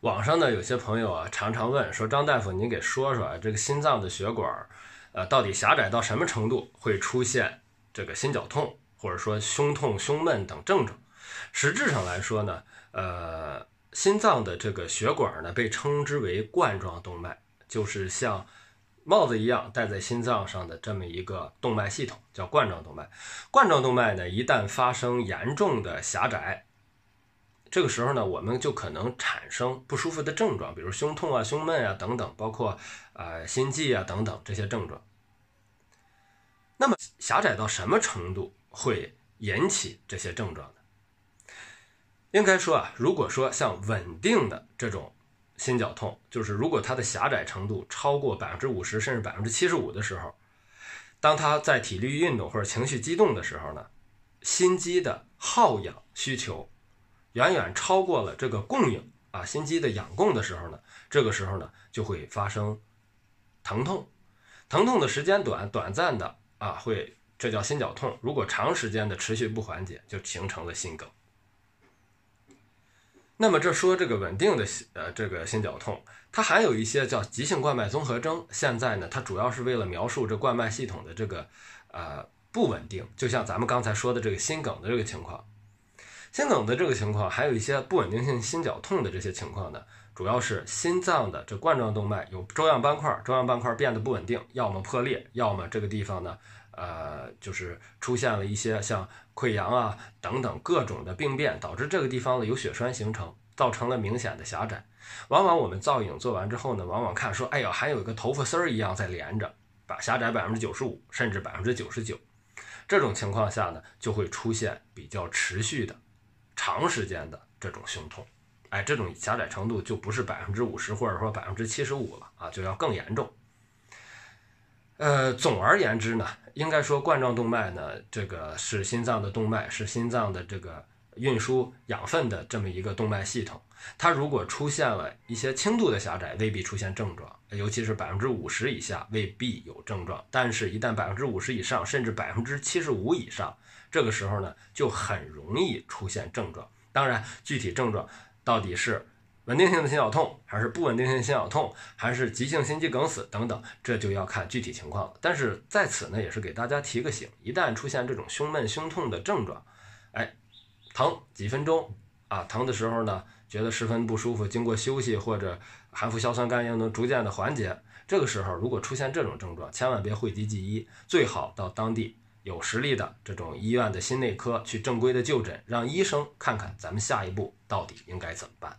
网上呢，有些朋友啊，常常问说：“张大夫，您给说说啊，这个心脏的血管，呃，到底狭窄到什么程度会出现这个心绞痛，或者说胸痛、胸闷等症状？”实质上来说呢，呃，心脏的这个血管呢，被称之为冠状动脉，就是像帽子一样戴在心脏上的这么一个动脉系统，叫冠状动脉。冠状动脉呢，一旦发生严重的狭窄，这个时候呢，我们就可能产生不舒服的症状，比如胸痛啊、胸闷啊等等，包括呃心悸啊等等这些症状。那么狭窄到什么程度会引起这些症状呢？应该说啊，如果说像稳定的这种心绞痛，就是如果它的狭窄程度超过百分之五十，甚至百分之七十五的时候，当他在体力运动或者情绪激动的时候呢，心肌的耗氧需求。远远超过了这个供应啊，心肌的氧供的时候呢，这个时候呢就会发生疼痛，疼痛的时间短短暂的啊，会这叫心绞痛。如果长时间的持续不缓解，就形成了心梗。那么这说这个稳定的呃这个心绞痛，它还有一些叫急性冠脉综合征。现在呢，它主要是为了描述这冠脉系统的这个呃不稳定，就像咱们刚才说的这个心梗的这个情况。心梗的这个情况，还有一些不稳定性心绞痛的这些情况呢，主要是心脏的这冠状动脉有粥样斑块，粥样斑块变得不稳定，要么破裂，要么这个地方呢，呃，就是出现了一些像溃疡啊等等各种的病变，导致这个地方呢有血栓形成，造成了明显的狭窄。往往我们造影做完之后呢，往往看说，哎呦，还有一个头发丝儿一样在连着，把狭窄百分之九十五，甚至百分之九十九，这种情况下呢，就会出现比较持续的。长时间的这种胸痛，哎，这种狭窄程度就不是百分之五十，或者说百分之七十五了啊，就要更严重。呃，总而言之呢，应该说冠状动脉呢，这个是心脏的动脉，是心脏的这个。运输养分的这么一个动脉系统，它如果出现了一些轻度的狭窄，未必出现症状，尤其是百分之五十以下未必有症状。但是，一旦百分之五十以上，甚至百分之七十五以上，这个时候呢，就很容易出现症状。当然，具体症状到底是稳定性的心绞痛，还是不稳定性心绞痛，还是急性心肌梗死等等，这就要看具体情况。了。但是在此呢，也是给大家提个醒：一旦出现这种胸闷、胸痛的症状，哎。疼几分钟啊？疼的时候呢，觉得十分不舒服。经过休息或者含服硝酸甘油，能逐渐的缓解。这个时候，如果出现这种症状，千万别讳疾忌医，最好到当地有实力的这种医院的心内科去正规的就诊，让医生看看咱们下一步到底应该怎么办。